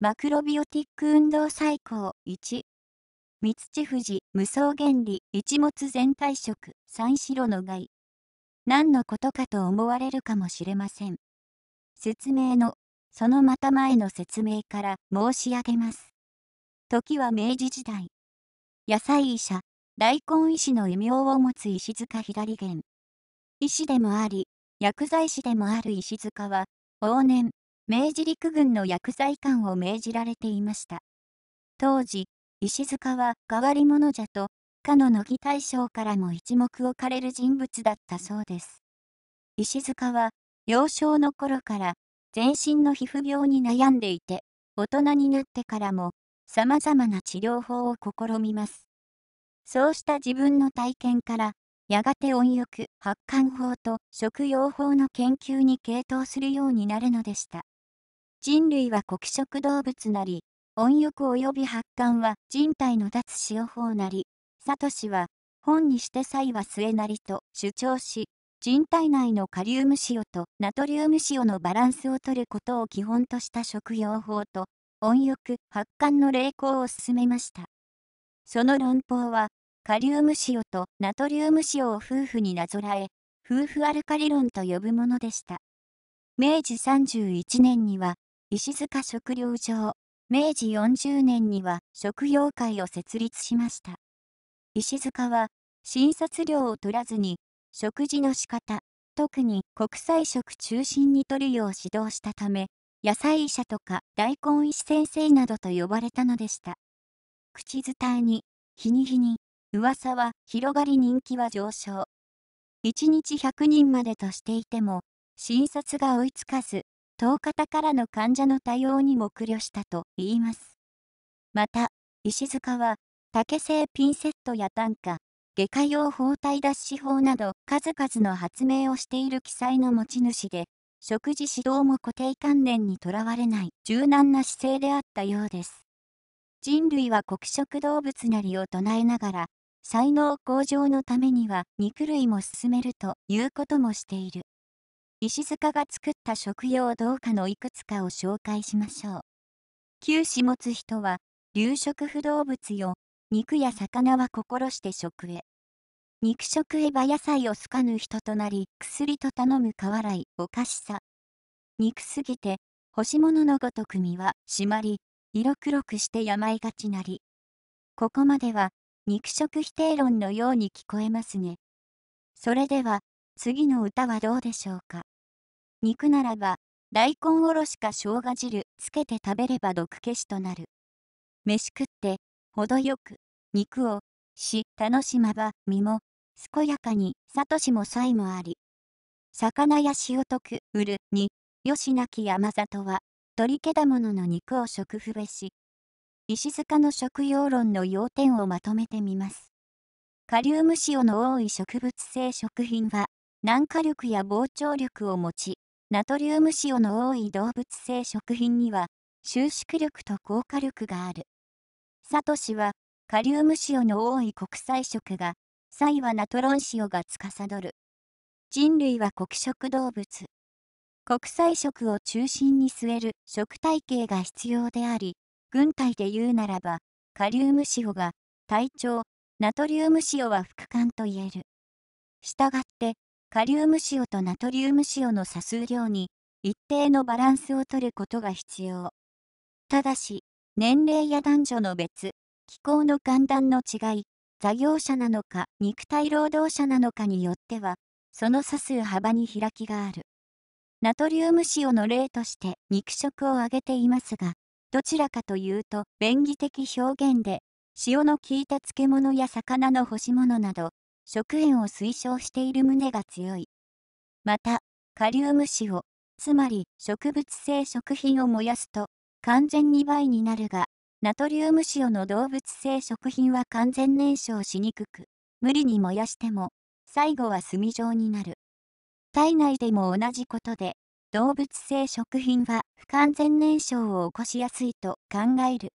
マクロビオティック運動最高1三土富士無双原理一物全体食三白の害何のことかと思われるかもしれません説明のそのまた前の説明から申し上げます時は明治時代野菜医者大根医師の異名を持つ石塚左源医師でもあり薬剤師でもある石塚は往年明治陸軍の薬剤官を命じられていました。当時、石塚は変わり者じゃと、かの乃木大将からも一目置かれる人物だったそうです。石塚は、幼少の頃から全身の皮膚病に悩んでいて、大人になってからも、様々な治療法を試みます。そうした自分の体験から、やがて温浴、発汗法と食用法の研究に傾倒するようになるのでした。人類は黒色動物なり、温浴及び発汗は人体の脱塩法なり、サトシは、本にして際は末なりと主張し、人体内のカリウム塩とナトリウム塩のバランスを取ることを基本とした食用法と、温浴、発汗の励行を進めました。その論法は、カリウム塩とナトリウム塩を夫婦になぞらえ、夫婦アルカリ論と呼ぶものでした。明治31年には、石塚食料場、明治40年には食用会を設立しました。石塚は、診察料を取らずに、食事の仕方、特に国際食中心に取るよう指導したため、野菜医者とか大根医師先生などと呼ばれたのでした。口伝えに、日に日に、噂は広がり人気は上昇。1日100人までとしていても、診察が追いつかず、遠方からの患者の対応にも苦慮したと言います。また、石塚は、竹製ピンセットや単価、外科用包帯脱脂法など数々の発明をしている記載の持ち主で、食事指導も固定観念にとらわれない柔軟な姿勢であったようです。人類は黒色動物なりを唱えながら、才能向上のためには肉類も進めるということもしている。石塚が作った食用動画のいくつかを紹介しましょう。旧死持つ人は、流食不動物よ、肉や魚は心して食へ。肉食へば野菜をすかぬ人となり、薬と頼むからい、おかしさ。肉すぎて、干し物のごとく身は、締まり、色黒くして病がちなり。ここまでは、肉食否定論のように聞こえますね。それでは、次の歌はどうでしょうか。肉ならば、大根おろしか生姜汁つけて食べれば毒消しとなる。飯食って、程よく、肉を、し、楽しまば、身も、健やかに、さとしもさもあり。魚や塩とく、売る、に、よしなき山里は、鳥けだものの肉を食不べし。石塚の食用論の要点をまとめてみます。カリウム塩の多い植物性食品は、軟化力や膨張力を持ち、ナトリウム塩の多い動物性食品には、収縮力と効果力がある。サトシは、カリウム塩の多い国際色が、サイはナトロン塩が司る。人類は黒色動物。国際色を中心に据える食体系が必要であり、軍隊で言うならば、カリウム塩が、体調、ナトリウム塩は副官と言える。したがって、カリウム塩とナトリウム塩の差数量に一定のバランスをとることが必要。ただし、年齢や男女の別、気候の寒暖の違い、作業者なのか肉体労働者なのかによっては、その差数幅に開きがある。ナトリウム塩の例として肉食を挙げていますが、どちらかというと便宜的表現で、塩の効いた漬物や魚の干し物など、食塩を推奨している旨が強い。また、カリウム死を、つまり植物性食品を燃やすと、完全に倍になるが、ナトリウム塩の動物性食品は完全燃焼しにくく、無理に燃やしても、最後は炭状になる。体内でも同じことで、動物性食品は不完全燃焼を起こしやすいと考える。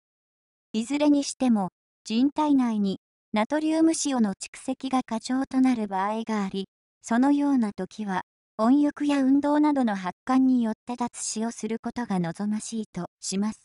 いずれにしても、人体内にナトリウム塩の蓄積が過剰となる場合があり、そのような時は、温浴や運動などの発汗によって脱脂をすることが望ましいとします。